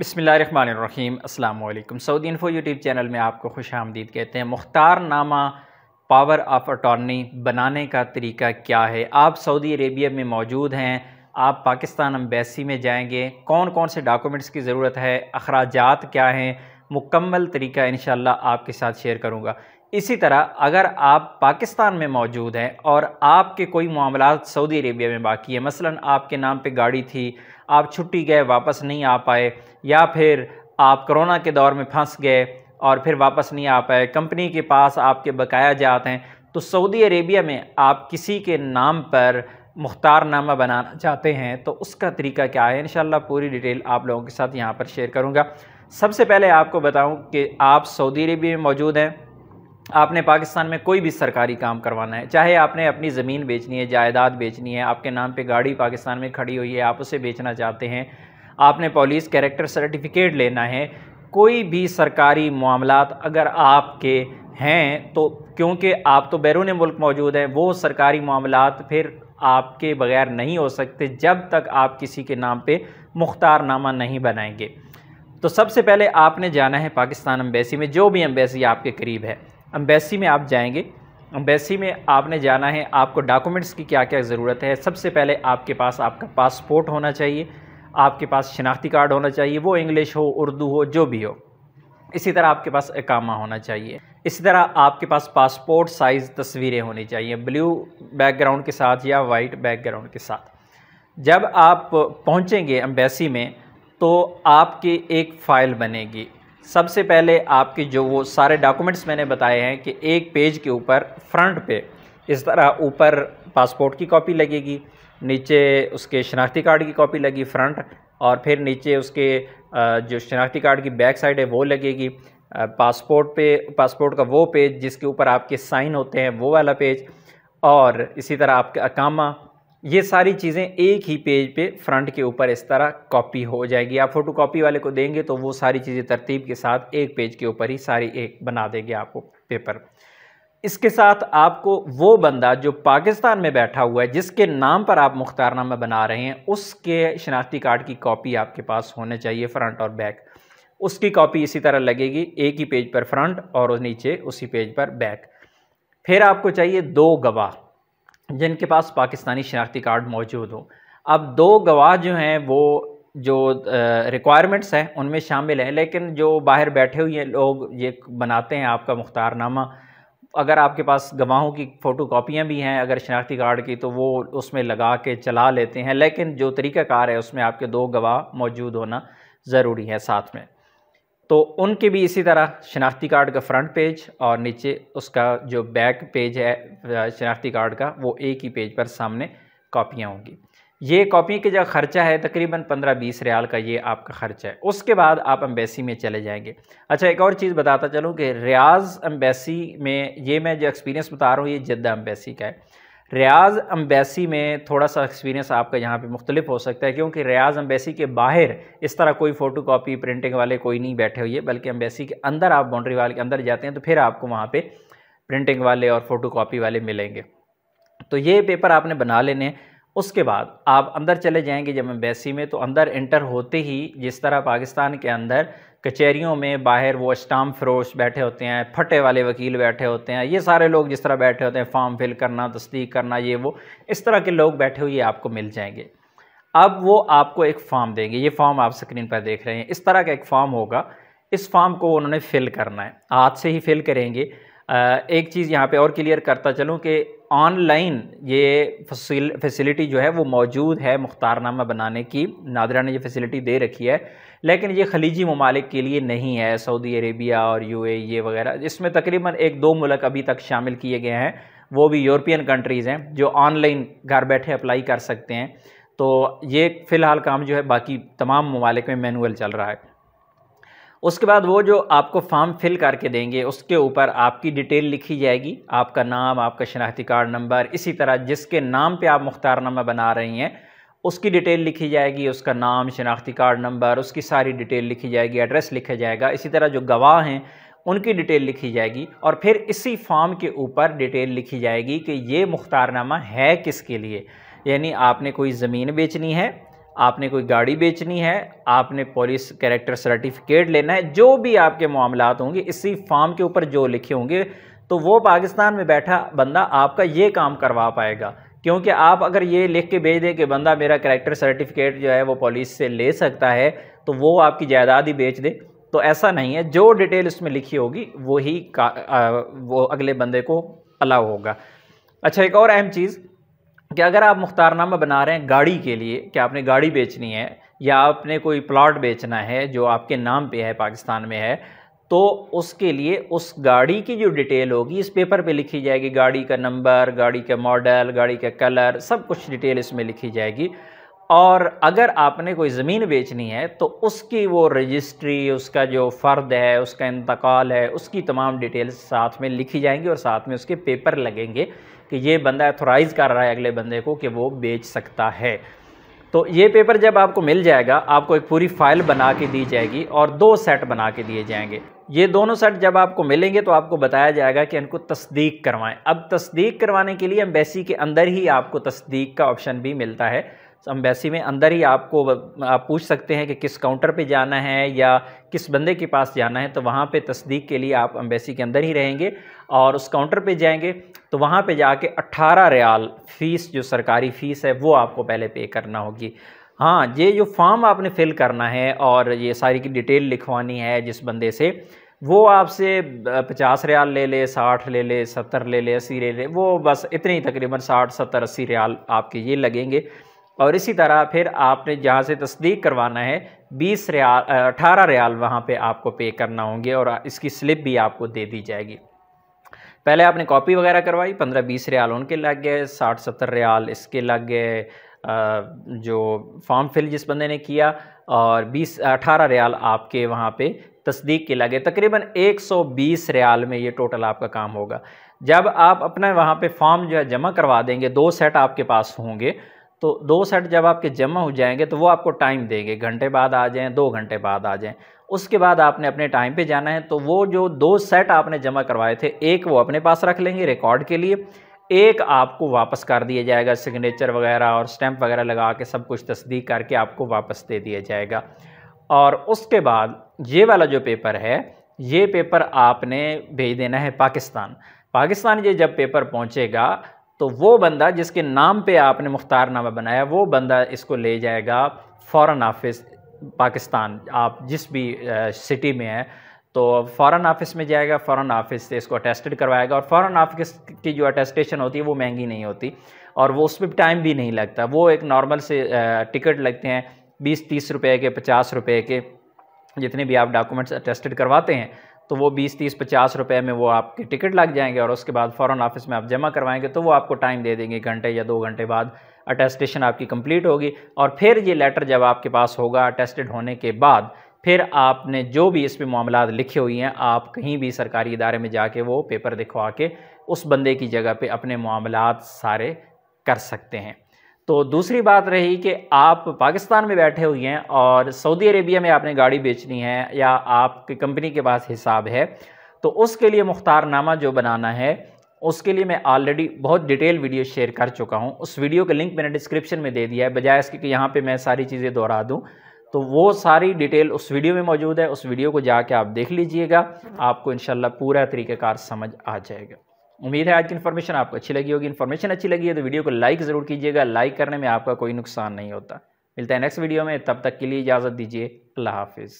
बसमीम अल्लाम Saudi info YouTube channel में आपको खुश आमदीद कहते हैं मुख्तार नामा पावर ऑफ अटॉर्नी बनाने का तरीका क्या है आप सऊदी अरेबिया में मौजूद हैं आप पाकिस्तान अम्बेसी में जाएंगे कौन कौन से डॉक्यूमेंट्स की ज़रूरत है अखराजात क्या हैं मुकम्मल तरीका इन आपके साथ शेयर करूँगा इसी तरह अगर आप पाकिस्तान में मौजूद हैं और आपके कोई मामला सऊदी अरेबिया में बाकी है मसलन आपके नाम पे गाड़ी थी आप छुट्टी गए वापस नहीं आ पाए या फिर आप कोरोना के दौर में फंस गए और फिर वापस नहीं आ पाए कंपनी के पास आपके बकाया जात हैं तो सऊदी अरेबिया में आप किसी के नाम पर मुख्तारनामा बनाना चाहते हैं तो उसका तरीका क्या है इन पूरी डिटेल आप लोगों के साथ यहाँ पर शेयर करूँगा सबसे पहले आपको बताऊँ कि आप सऊदी अरेबिया में मौजूद हैं आपने पाकिस्तान में कोई भी सरकारी काम करवाना है चाहे आपने अपनी ज़मीन बेचनी है जायदाद बेचनी है आपके नाम पे गाड़ी पाकिस्तान में खड़ी हुई है आप उसे बेचना चाहते हैं आपने पुलिस कैरेक्टर सर्टिफिकेट लेना है कोई भी सरकारी मामला अगर आपके हैं तो क्योंकि आप तो बैरून मुल्क मौजूद हैं वो सरकारी मामला फिर आपके बगैर नहीं हो सकते जब तक आप किसी के नाम पर मुख्तारनामा नहीं बनाएंगे तो सबसे पहले आपने जाना है पाकिस्तान अम्बेसी में जो भी अम्बेसी आपके करीब है अम्बेसी में आप जाएंगे अम्बेसी में आपने जाना है आपको डॉक्यूमेंट्स की क्या क्या ज़रूरत है सबसे पहले आपके पास आपका पासपोर्ट होना चाहिए आपके पास शनाख्ती कार्ड होना चाहिए वो इंग्लिश हो उर्दू हो जो भी हो इसी तरह आपके पास एकामा होना चाहिए इसी तरह आपके पास पासपोर्ट साइज़ तस्वीरें होनी चाहिए ब्लू बैकग्राउंड के साथ या वाइट बैकग्राउंड के साथ जब आप पहुंचेंगे अम्बेसी में तो आपकी एक फ़ाइल बनेगी सबसे पहले आपके जो वो सारे डॉक्यूमेंट्स मैंने बताए हैं कि एक पेज के ऊपर फ्रंट पे इस तरह ऊपर पासपोर्ट की कॉपी लगेगी नीचे उसके शनाख्ती कार्ड की कॉपी लगी फ्रंट और फिर नीचे उसके जो शनाख्ती कार्ड की बैक साइड है वो लगेगी पासपोर्ट पे पासपोर्ट का वो पेज जिसके ऊपर आपके साइन होते हैं वो वाला पेज और इसी तरह आपका अकामा ये सारी चीज़ें एक ही पेज पे फ्रंट के ऊपर इस तरह कॉपी हो जाएगी आप फोटो कॉपी वाले को देंगे तो वो सारी चीज़ें तरतीब के साथ एक पेज के ऊपर ही सारी एक बना देंगे आपको पेपर इसके साथ आपको वो बंदा जो पाकिस्तान में बैठा हुआ है जिसके नाम पर आप मुख्तारनामा बना रहे हैं उसके शनाख्ती कार्ड की कॉपी आपके पास होने चाहिए फ्रंट और बैक उसकी कॉपी इसी तरह लगेगी एक ही पेज पर फ्रंट और नीचे उसी पेज पर बैक फिर आपको चाहिए दो गवाह जिनके पास पाकिस्तानी शनाख्ती कार्ड मौजूद हो अब दो गवाह जो हैं वो जो रिक्वायरमेंट्स हैं उनमें शामिल हैं लेकिन जो बाहर बैठे हुए लोग ये बनाते हैं आपका मुख्तारनामा अगर आपके पास गवाहों की फ़ोटो कापियाँ भी हैं अगर शनाख्ती कार्ड की तो वो उसमें लगा के चला लेते हैं लेकिन जो तरीक़ाकार है उसमें आपके दो गवाह मौजूद होना ज़रूरी है साथ में तो उनके भी इसी तरह शनाख्ती कार्ड का फ्रंट पेज और नीचे उसका जो बैक पेज है शनाख्ती कार्ड का वो एक ही पेज पर सामने कापियाँ होंगी ये कापी के जो ख़र्चा है तकरीबन पंद्रह बीस रियाल का ये आपका ख़र्चा है उसके बाद आप एम्बेसी में चले जाएंगे अच्छा एक और चीज़ बताता चलूँ कि रियाज एम्बेसी में ये मैं जो एक्सपीरियंस बता रहा हूँ ये जद्दा एम्बेसी का है रियाज अम्बेसी में थोड़ा सा एक्सपीरियंस आपका यहाँ पे मुख्तलिफ हो सकता है क्योंकि रियाज अम्बेसी के बाहर इस तरह कोई फ़ोटो कापी प्रिंटिंग वाले कोई नहीं बैठे हुए बल्कि अम्बेसी के अंदर आप बाउंड्री वाल के अंदर जाते हैं तो फिर आपको वहाँ पर प्रिंटिंग वाले और फ़ोटो कापी वाले मिलेंगे तो ये पेपर आपने बना लेने उसके बाद आप अंदर चले जाएंगे जब अम्बेसी में तो अंदर इंटर होते ही जिस तरह पाकिस्तान के अंदर कचहरियों में बाहर वो स्टाम फरोश बैठे होते हैं फटे वाले वकील बैठे होते हैं ये सारे लोग जिस तरह बैठे होते हैं फॉर्म फिल करना तस्दीक करना ये वो इस तरह के लोग बैठे हुए आपको मिल जाएंगे अब वो आपको एक फॉर्म देंगे ये फॉर्म आप स्क्रीन पर देख रहे हैं इस तरह का एक फॉर्म होगा इस फॉर्म को उन्होंने फिल करना है हाथ से ही फिल करेंगे एक चीज़ यहाँ पे और क्लियर करता चलूँ कि ऑनलाइन ये फैसिलिटी जो है वो मौजूद है मुख्तारनामा बनाने की नादरा ने ये फैसिलिटी दे रखी है लेकिन ये खलीजी ममालिक के लिए नहीं है सऊदी अरेबिया और यू ए ये वगैरह इसमें तकरीबन एक दो मुल्क अभी तक शामिल किए गए हैं वो भी यूरोपियन कंट्रीज़ हैं जो ऑनलाइन घर बैठे अप्लाई कर सकते हैं तो ये फ़िलहाल काम जो है बाकी तमाम ममालिक में मैनुअल चल रहा है उसके बाद वो जो आपको फॉर्म फिल करके देंगे उसके ऊपर आपकी डिटेल लिखी जाएगी आपका नाम आपका शनाख्ती कार्ड नंबर इसी तरह जिसके नाम पे आप मुख्तारनामा बना रही हैं उसकी डिटेल लिखी जाएगी उसका नाम शनाख्ती कार्ड नंबर उसकी सारी डिटेल लिखी जाएगी एड्रेस लिखा जाएगा इसी तरह जो गवाह हैं उनकी डिटेल लिखी जाएगी और फिर इसी फॉर्म के ऊपर डिटेल लिखी जाएगी कि ये मुख्तारनामा है किसके लिए यानी आपने कोई ज़मीन बेचनी है आपने कोई गाड़ी बेचनी है आपने पॉलिस कैरेक्टर सर्टिफिकेट लेना है जो भी आपके मामला होंगे इसी फॉर्म के ऊपर जो लिखे होंगे तो वो पाकिस्तान में बैठा बंदा आपका ये काम करवा पाएगा क्योंकि आप अगर ये लिख के भेज दें कि बंदा मेरा करेक्टर सर्टिफिकेट जो है वो पुलिस से ले सकता है तो वो आपकी जायदाद ही बेच दे तो ऐसा नहीं है जो डिटेल उसमें लिखी होगी वो वो अगले बंदे को अलाउ होगा अच्छा एक और अहम चीज़ कि अगर आप मुख्तारनामा बना रहे हैं गाड़ी के लिए कि आपने गाड़ी बेचनी है या आपने कोई प्लाट बेचना है जो आपके नाम पे है पाकिस्तान में है तो उसके लिए उस गाड़ी की जो डिटेल होगी इस पेपर पे लिखी जाएगी गाड़ी का नंबर गाड़ी का मॉडल गाड़ी का कलर सब कुछ डिटेल इसमें लिखी जाएगी और अगर आपने कोई ज़मीन बेचनी है तो उसकी वो रजिस्ट्री उसका जो फ़र्द है उसका इंतकाल है उसकी तमाम डिटेल्स साथ में लिखी जाएंगी और साथ में उसके पेपर लगेंगे कि ये बंदा एथोराइज़ कर रहा है अगले बंदे को कि वो बेच सकता है तो ये पेपर जब आपको मिल जाएगा आपको एक पूरी फाइल बना के दी जाएगी और दो सेट बना के दिए जाएंगे ये दोनों सेट जब आपको मिलेंगे तो आपको बताया जाएगा कि इनको तस्दीक करवाएं अब तस्दीक करवाने के लिए एम्बेसी के अंदर ही आपको तस्दीक का ऑप्शन भी मिलता है अम्बेसी में अंदर ही आपको आप पूछ सकते हैं कि किस काउंटर पे जाना है या किस बंदे के पास जाना है तो वहाँ पे तस्दीक के लिए आप अम्बेसी के अंदर ही रहेंगे और उस काउंटर पे जाएंगे तो वहाँ पे जाके 18 रियाल फ़ीस जो सरकारी फ़ीस है वो आपको पहले पे करना होगी हाँ ये जो फॉर्म आपने फिल करना है और ये सारी की डिटेल लिखवानी है जिस बंदे से वो आपसे पचास रियाल ले ले साठ ले ले सत्तर ले ले अस्सी ले ले वो बस इतने ही तकरीबन साठ सत्तर अस्सी रियाल आपके ये लगेंगे और इसी तरह फिर आपने जहाँ से तस्दीक करवाना है बीस रियाल अठारह रियाल वहाँ पर आपको पे करना होंगे और इसकी स्लिप भी आपको दे दी जाएगी पहले आपने कॉपी वगैरह करवाई पंद्रह बीस रियाल उनके लग गए साठ सत्तर रियाल इसके लग गए जो फॉर्म फिल जिस बंदे ने किया और बीस अठारह रियाल आपके वहाँ पे तस्दीक के लगे तकरीबन एक सौ बीस रियाल में ये टोटल आपका काम होगा जब आप अपना वहाँ पे फॉर्म जो है जमा करवा देंगे दो सेट आपके पास होंगे तो दो सेट जब आपके जमा हो जाएंगे तो वो आपको टाइम देंगे घंटे बाद आ जाएँ दो घंटे बाद आ जाएँ उसके बाद आपने अपने टाइम पे जाना है तो वो जो दो सेट आपने जमा करवाए थे एक वो अपने पास रख लेंगे रिकॉर्ड के लिए एक आपको वापस कर दिया जाएगा सिग्नेचर वगैरह और स्टैंप वगैरह लगा के सब कुछ तस्दीक करके आपको वापस दे दिया जाएगा और उसके बाद ये वाला जो पेपर है ये पेपर आपने भेज देना है पाकिस्तान पाकिस्तान ये जब पेपर पहुँचेगा तो वो बंदा जिसके नाम पे आपने मुख्तारनामा बनाया वो बंदा इसको ले जाएगा फ़ॉरन ऑफिस पाकिस्तान आप जिस भी सिटी में हैं तो फ़ॉरन ऑफिस में जाएगा फ़ॉरन ऑफिस से इसको अटेस्टेड करवाएगा और फ़ॉरन ऑफिस की जो अटेस्टेशन होती है वो महंगी नहीं होती और वो उस पर टाइम भी नहीं लगता वो एक नॉर्मल से टिकट लगते हैं बीस तीस रुपये के पचास रुपये के जितने भी आप डॉक्यूमेंट्स अटेस्टेड करवाते हैं तो वो बीस तीस पचास रुपए में वो आपकी टिकट लग जाएंगे और उसके बाद फ़ौर ऑफिस में आप जमा करवाएंगे तो वो आपको टाइम दे देंगे घंटे या दो घंटे बाद अटेस्टेशन आपकी कंप्लीट होगी और फिर ये लेटर जब आपके पास होगा अटेस्टेड होने के बाद फिर आपने जो भी इस पर मामला लिखे हुए हैं आप कहीं भी सरकारी इदारे में जाके वो पेपर दिखवा के उस बंदे की जगह पर अपने मामला सारे कर सकते हैं तो दूसरी बात रही कि आप पाकिस्तान में बैठे हुए हैं और सऊदी अरेबिया में आपने गाड़ी बेचनी है या आपकी कंपनी के पास हिसाब है तो उसके लिए मुख्तारनामा जो बनाना है उसके लिए मैं ऑलरेडी बहुत डिटेल वीडियो शेयर कर चुका हूँ उस वीडियो का लिंक मैंने डिस्क्रिप्शन में दे दिया है बजाय इसके कि यहाँ पे मैं सारी चीज़ें दोहरा दूँ तो वो सारी डिटेल उस वीडियो में मौजूद है उस वीडियो को जाके आप देख लीजिएगा आपको इन पूरा तरीकेकार समझ आ जाएगा उम्मीद है आज की इन्फॉर्मेशन आपको अच्छी लगी होगी इन्फॉर्मेशन अच्छी लगी है तो वीडियो को लाइक ज़रूर कीजिएगा लाइक करने में आपका कोई नुकसान नहीं होता मिलता है नेक्स्ट वीडियो में तब तक के लिए इजाज़त दीजिए अल्लाह हाफिज़